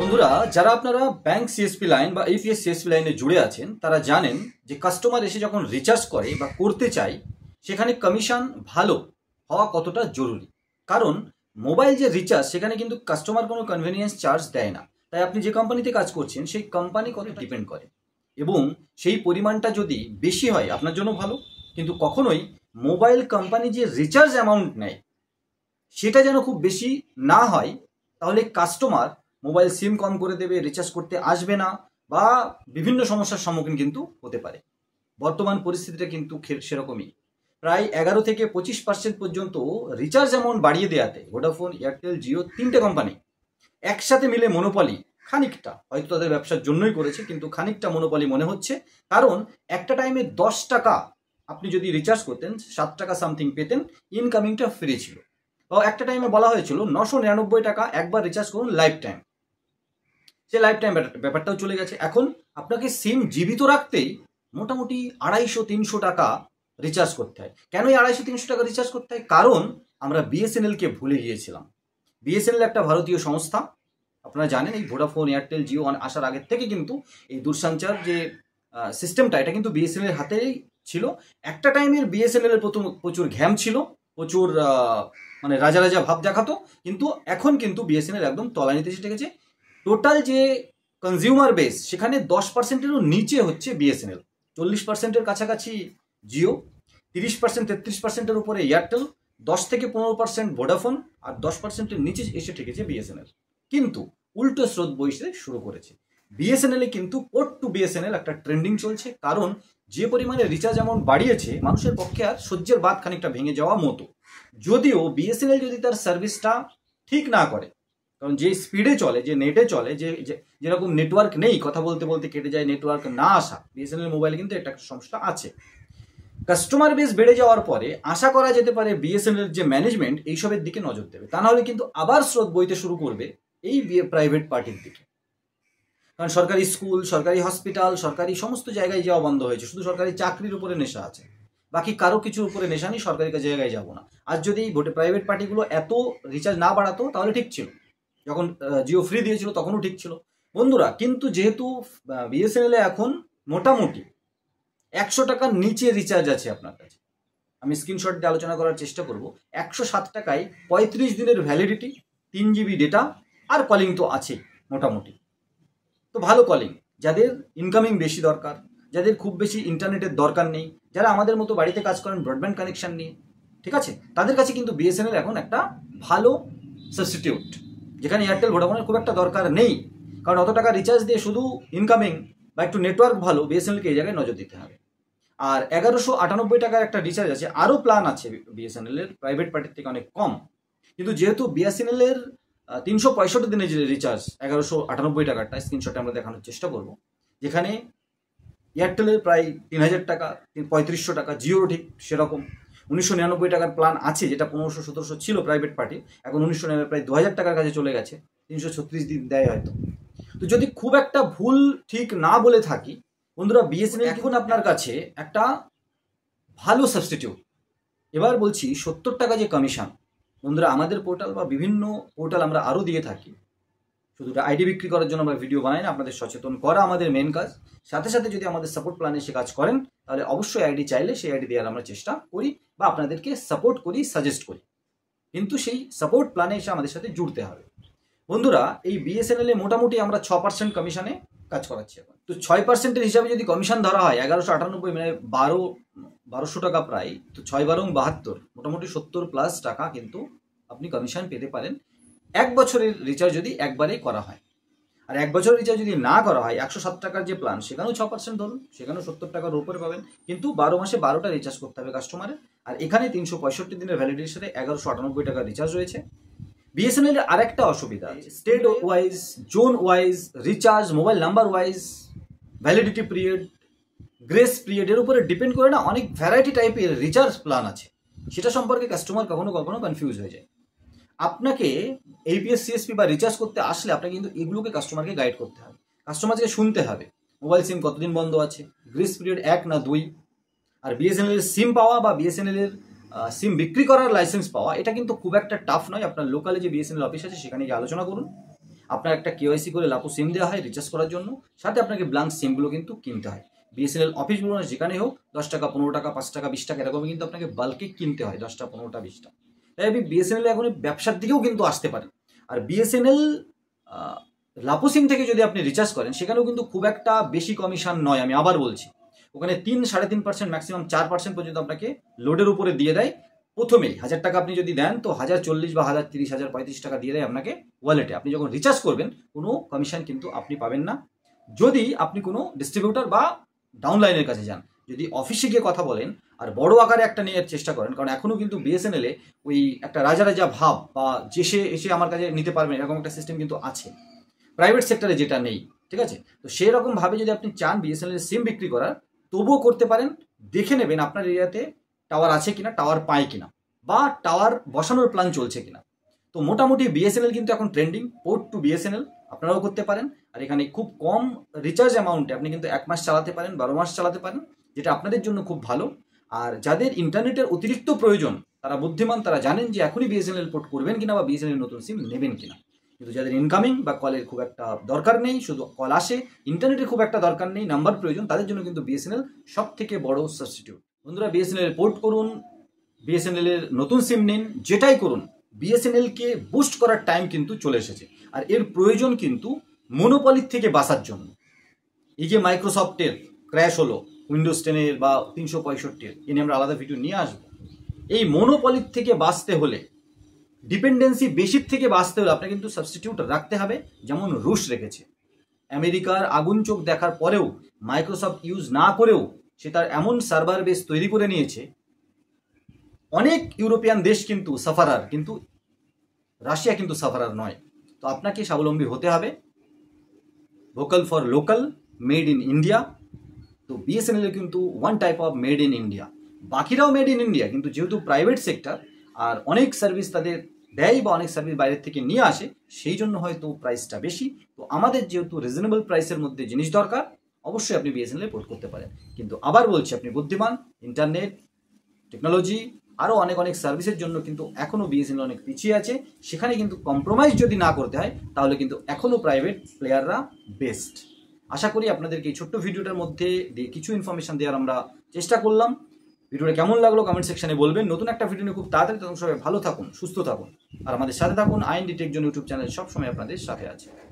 বন্ধুরা যারা আপনারা ব্যাংক সিএসপি লাইন বা ইপিএস সিএসপি লাইনে জুড়ে আছেন তারা জানেন যে কাস্টমার এসে যখন রিচার্জ করে বা করতে চায় সেখানে কমিশন ভালো হওয়া কতটা জরুরি কারণ মোবাইল যে রিচার্জ সেখানে কিন্তু কাস্টমার কোনো কনভেনিয়েন্স চার্জ দেয় না তাই আপনি যে কোম্পানিতে কাজ করছেন সেই কোম্পানি কত ডিপেন্ড করে এবং সেই পরিমাণটা যদি বেশি হয় আপনার জন্য ভালো কিন্তু কখনোই মোবাইল কোম্পানি যে রিচার্জ অ্যামাউন্ট নেয় সেটা যেন খুব বেশি না হয় তাহলে কাস্টমার মোবাইল সিম কম করে দেবে রিচার্জ করতে আসবে না বা বিভিন্ন সমস্যার সম্মুখীন কিন্তু হতে পারে বর্তমান পরিস্থিতিটা কিন্তু সেরকমই প্রায় এগারো থেকে পঁচিশ পার্সেন্ট পর্যন্ত রিচার্জ এমন বাড়িয়ে দেওয়াতে ভোডাফোন এয়ারটেল জিও তিনটে কোম্পানি একসাথে মিলে মনোপলি খানিকটা হয়তো তাদের ব্যবসার জন্যই করেছে কিন্তু খানিকটা মনোপলি মনে হচ্ছে কারণ একটা টাইমে দশ টাকা আপনি যদি রিচার্জ করতেন সাত টাকা সামথিং পেতেন ইনকামিংটা ফ্রি ছিল একটা টাইমে বলা হয়েছিল নশো নিরানব্বই টাকা একবার রিচার্জ করুন লাইফ টাইম সে লাইফ টাইম ব্যাপারটাও চলে গেছে এখন আপনাকে সিম জীবিত রাখতেই মোটামুটি আড়াইশো তিনশো টাকা রিচার্জ করতে হয় কেন এই আড়াইশো তিনশো টাকা রিচার্জ করতে হয় কারণ আমরা বিএসএনএলকে ভুলে গিয়েছিলাম বিএসএনএল একটা ভারতীয় সংস্থা আপনারা জানেন এই ভোডাফোন এয়ারটেল জিও আসার আগের থেকে কিন্তু এই দূরসঞ্চার যে সিস্টেমটা এটা কিন্তু বিএসএনএল হাতেই ছিল একটা টাইমের বিএসএনএল এর প্রথম প্রচুর ঘ্যাম ছিল প্রচুর মানে রাজা রাজা ভাব দেখাতো কিন্তু এখন কিন্তু বিএসএনএল একদম তলানিতে এসে গেছে টোটাল যে কনজিউমার বেস সেখানে দশ পার্সেন্টেরও নিচে হচ্ছে বিএসএনএল চল্লিশ পার্সেন্টের কাছাকাছি জিও তিরিশ পার্সেন্ট তেত্রিশ পার্সেন্টের উপরে এয়ারটেল দশ থেকে পনেরো পার্সেন্ট ভোডাফোন আর দশ পার্সেন্টের নিচে এসে ঠেকেছে বিএসএনএল কিন্তু উল্টো স্রোত বইতে শুরু করেছে বিএসএনএলে কিন্তু পোর্ট টু বিএসএনএল একটা ট্রেন্ডিং চলছে কারণ যে পরিমাণে রিচার্জ অ্যামাউন্ট বাড়িয়েছে মানুষের পক্ষে আর সহ্যের বাদ খানিকটা ভেঙে যাওয়া মতো যদিও বিএসএনএল যদি তার সার্ভিসটা ঠিক না করে কারণ যে স্পিডে চলে যে নেটে চলে যে যেরকম নেটওয়ার্ক নেই কথা বলতে বলতে কেটে যায় নেটওয়ার্ক না আসা বিএসএনএল মোবাইল কিন্তু একটা সমস্যা আছে কাস্টমার বেস বেড়ে যাওয়ার পরে আশা করা যেতে পারে বিএসএনএল যে ম্যানেজমেন্ট এইসবের দিকে নজর দেবে তা নাহলে কিন্তু আবার স্রোত বইতে শুরু করবে এই প্রাইভেট পার্টির দিকে কারণ সরকারি স্কুল সরকারি হসপিটাল সরকারি সমস্ত জায়গায় যাওয়া বন্ধ হয়েছে শুধু সরকারি চাকরির উপরে নেশা আছে বাকি কারো কিছুর উপরে নেশা নেই সরকারি জায়গায় যাবো না আর যদি এই ভোটে প্রাইভেট পার্টিগুলো এত রিচার্জ না বাড়াতো তাহলে ঠিক ছিল যখন জিও ফ্রি দিয়েছিল তখনও ঠিক ছিল বন্ধুরা কিন্তু যেহেতু বিএসএনএলে এখন মোটামুটি একশো টাকার নিচে রিচার্জ আছে আপনার কাছে আমি স্ক্রিনশট দিয়ে আলোচনা করার চেষ্টা করব একশো সাত টাকায় পঁয়ত্রিশ দিনের ভ্যালিডিটি তিন জিবি ডেটা আর কলিং তো আছে মোটামুটি তো ভালো কলিং যাদের ইনকামিং বেশি দরকার যাদের খুব বেশি ইন্টারনেটের দরকার নেই যারা আমাদের মতো বাড়িতে কাজ করেন ব্রডব্যান্ড কানেকশন নিয়ে ঠিক আছে তাদের কাছে কিন্তু বিএসএনএল এখন একটা ভালো সাবস্টিটিউট যেখানে এয়ারটেল ভোডাফোনের খুব একটা দরকার নেই কারণ অত টাকা রিচার্জ দিয়ে শুধু ইনকামিং বা একটু নেটওয়ার্ক ভালো বিএসএনএলকে এই জায়গায় নজর দিতে হবে আর এগারোশো আটানব্বই টাকার একটা রিচার্জ আছে আরও প্ল্যান আছে বিএসএনএলের প্রাইভেট পার্টির থেকে অনেক কম কিন্তু যেহেতু বিএসএনএলের তিনশো পঁয়ষট্টি দিনের যে রিচার্জ এগারোশো আটানব্বই টাকারটা স্ক্রিনশটে আমরা দেখানোর চেষ্টা করব যেখানে এয়ারটেলের প্রায় তিন হাজার টাকা পঁয়ত্রিশশো টাকা জিওর ঠিক সেরকম উনিশশো নিরানব্বই টাকার প্ল্যান আছে যেটা পনেরোশো সতেরোশো ছিল প্রাইভেট পার্টি এখন উনিশশো নিরানব্বই প্রায় দু হাজার টাকার কাছে চলে গেছে তিনশো ছত্রিশ দিন দেয় হয়তো তো যদি খুব একটা ভুল ঠিক না বলে থাকি বন্ধুরা বিএসএনএল মানে এখন আপনার কাছে একটা ভালো সাবস্টিটিউট এবার বলছি সত্তর টাকা যে কমিশন বন্ধুরা আমাদের পোর্টাল বা বিভিন্ন পোর্টাল আমরা আরও দিয়ে থাকি শুধু আইডি বিক্রি করার জন্য আমরা ভিডিও বানাই না আপনাদের সচেতন করা আমাদের মেন কাজ সাথে সাথে যদি আমাদের সাপোর্ট প্ল্যানে সে কাজ করেন তাহলে অবশ্যই আইডি চাইলে সেই আইডি দেওয়ার আমরা চেষ্টা করি বা আপনাদেরকে সাপোর্ট করি সাজেস্ট করি কিন্তু সেই সাপোর্ট প্ল্যানে এসে আমাদের সাথে জুড়তে হবে বন্ধুরা এই বিএসএনএলে মোটামুটি আমরা ছ পার্সেন্ট কমিশনে কাজ করাচ্ছি এখন তো ছয় পার্সেন্টের হিসাবে যদি কমিশন ধরা হয় এগারোশো আটানব্বই মানে বারো বারোশো টাকা প্রায় তো ছয় বারং বাহাত্তর মোটামুটি সত্তর প্লাস টাকা কিন্তু আপনি কমিশন পেতে পারেন এক বছরের রিচার্জ যদি একবারেই করা হয় আর এক বছর রিচার্জ যদি না করা হয় একশো সাত টাকার যে প্ল্যান সেখানেও ছ পার্সেন্ট ধরুন সেখানেও সত্তর টাকার উপরে পাবেন কিন্তু বারো মাসে বারোটা রিচার্জ করতে হবে কাস্টমারের আর এখানে তিনশো পঁয়ষট্টি দিনের ভ্যালিডিটির সাথে এগারোশো আটানব্বই টাকার রিচার্জ রয়েছে বিএসএনএল এর আরেকটা অসুবিধা state wise zone wise recharge mobile number wise validity period grace পিরিয়ডের উপরে ডিপেন্ড করে না অনেক ভ্যারাইটি টাইপের রিচার্জ প্ল্যান আছে সেটা সম্পর্কে কাস্টমার কখনো কখনো কনফিউজ হয়ে যায় আপনাকে এপিএস সিএসপি বা রিচার্জ করতে আসলে আপনাকে কিন্তু এগুলোকে কাস্টমারকে গাইড করতে হবে কাস্টমারকে শুনতে হবে মোবাইল সিম কতদিন বন্ধ আছে গ্রিস পিরিয়ড এক না দুই আর বিএসএনএল এর সিম পাওয়া বা বিএসএনএল এর সিম বিক্রি করার লাইসেন্স পাওয়া এটা কিন্তু খুব একটা টাফ নয় আপনার লোকালে যে বিএসএনএল অফিস আছে সেখানে গিয়ে আলোচনা করুন আপনার একটা কেওয়াইসি করে লাখো সিম দেওয়া হয় রিচার্জ করার জন্য সাথে আপনাকে ব্লাঙ্ক সিমগুলো কিন্তু কিনতে হয় বিএসএনএল অফিস বলুন যেখানে হোক দশ টাকা পনেরো টাকা পাঁচ টাকা বিশ টাকা এরকমই কিন্তু আপনাকে বাল্কে কিনতে হয় দশটা পনেরোটা বিশটা আমি বিএসএনএল এখন ব্যবসার দিকেও কিন্তু আসতে পারে আর বিএসএনএল সিম থেকে যদি আপনি রিচার্জ করেন সেখানেও কিন্তু খুব একটা বেশি কমিশন নয় আমি আবার বলছি ওখানে তিন সাড়ে তিন পার্সেন্ট ম্যাক্সিমাম চার পার্সেন্ট পর্যন্ত আপনাকে লোডের উপরে দিয়ে দেয় প্রথমেই হাজার টাকা আপনি যদি দেন তো হাজার চল্লিশ বা হাজার তিরিশ হাজার পঁয়ত্রিশ টাকা দিয়ে দেয় আপনাকে ওয়ালেটে আপনি যখন রিচার্জ করবেন কোনো কমিশন কিন্তু আপনি পাবেন না যদি আপনি কোনো ডিস্ট্রিবিউটার বা ডাউনলাইনের কাছে যান যদি অফিসে গিয়ে কথা বলেন আর বড় আকারে একটা নেওয়ার চেষ্টা করেন কারণ এখনও কিন্তু বিএসএনএলে ওই একটা রাজা রাজা ভাব বা যে সে এসে আমার কাছে নিতে পারবেন এরকম একটা সিস্টেম কিন্তু আছে প্রাইভেট সেক্টরে যেটা নেই ঠিক আছে তো সেই রকমভাবে যদি আপনি চান এর সিম বিক্রি করার তবুও করতে পারেন দেখে নেবেন আপনার এরিয়াতে টাওয়ার আছে কিনা টাওয়ার পায় কিনা বা টাওয়ার বসানোর প্ল্যান চলছে কিনা তো মোটামুটি বিএসএনএল কিন্তু এখন ট্রেন্ডিং পোর্ট টু বিএসএনএল আপনারাও করতে পারেন আর এখানে খুব কম রিচার্জ অ্যামাউন্টে আপনি কিন্তু এক মাস চালাতে পারেন বারো মাস চালাতে পারেন যেটা আপনাদের জন্য খুব ভালো আর যাদের ইন্টারনেটের অতিরিক্ত প্রয়োজন তারা বুদ্ধিমান তারা জানেন যে এখনই বিএসএনএল পোর্ট করবেন কিনা বা বিএসএনএল নতুন সিম নেবেন কিনা কিন্তু যাদের ইনকামিং বা কলের খুব একটা দরকার নেই শুধু কল আসে ইন্টারনেটের খুব একটা দরকার নেই নাম্বার প্রয়োজন তাদের জন্য কিন্তু বিএসএনএল সব থেকে বড় সাবস্টিটিউট বন্ধুরা বিএসএনএল পোর্ট করুন বিএসএনএল এর নতুন সিম নিন যেটাই করুন বিএসএনএলকে বুস্ট করার টাইম কিন্তু চলে এসেছে আর এর প্রয়োজন কিন্তু মনোপলির থেকে বাঁচার জন্য এই যে মাইক্রোসফটের ক্র্যাশ হলো উইন্ডোজ টেনের বা তিনশো পঁয়ষট্টির এ আমরা আলাদা ভিডিও নিয়ে আসবো এই মনোপলির থেকে বাঁচতে হলে ডিপেন্ডেন্সি বেশির থেকে বাঁচতে হলে আপনাকে কিন্তু সাবস্টিটিউট রাখতে হবে যেমন রুশ রেখেছে আমেরিকার আগুন চোখ দেখার পরেও মাইক্রোসফট ইউজ না করেও সে তার এমন সার্ভার বেস তৈরি করে নিয়েছে অনেক ইউরোপিয়ান দেশ কিন্তু সাফারার কিন্তু রাশিয়া কিন্তু সাফারার নয় তো আপনাকে স্বাবলম্বী হতে হবে vocal for local made in India তো বিএসএনএল কিন্তু one type of made in India বাকিরাও মেড ইন ইন্ডিয়া কিন্তু যেহেতু প্রাইভেট সেক্টর আর অনেক সার্ভিস তাদের দেয় বা অনেক সার্ভিস বাইরের থেকে নিয়ে আসে সেই জন্য হয়তো প্রাইসটা বেশি তো আমাদের যেহেতু রিজনেবল প্রাইসের মধ্যে জিনিস দরকার অবশ্যই আপনি বিএসএনএল পোর্ট করতে পারেন কিন্তু আবার বলছি আপনি বুদ্ধিমান ইন্টারনেট টেকনোলজি আরও অনেক অনেক সার্ভিসের জন্য কিন্তু এখনও বিএসএনএল অনেক পিছিয়ে আছে সেখানে কিন্তু কম্প্রোমাইজ যদি না করতে হয় তাহলে কিন্তু এখনও প্রাইভেট প্লেয়াররা বেস্ট আশা করি আপনাদেরকে এই ছোট্ট ভিডিওটার মধ্যে কিছু ইনফরমেশান দেওয়ার আমরা চেষ্টা করলাম ভিডিওটা কেমন লাগলো কমেন্ট সেকশনে বলবেন নতুন একটা ভিডিও নিয়ে খুব তাড়াতাড়ি তখন সবাই ভালো থাকুন সুস্থ থাকুন আর আমাদের সাথে থাকুন আইন ডিটেকজন ইউটিউব চ্যানেল সবসময় আপনাদের সাথে আছে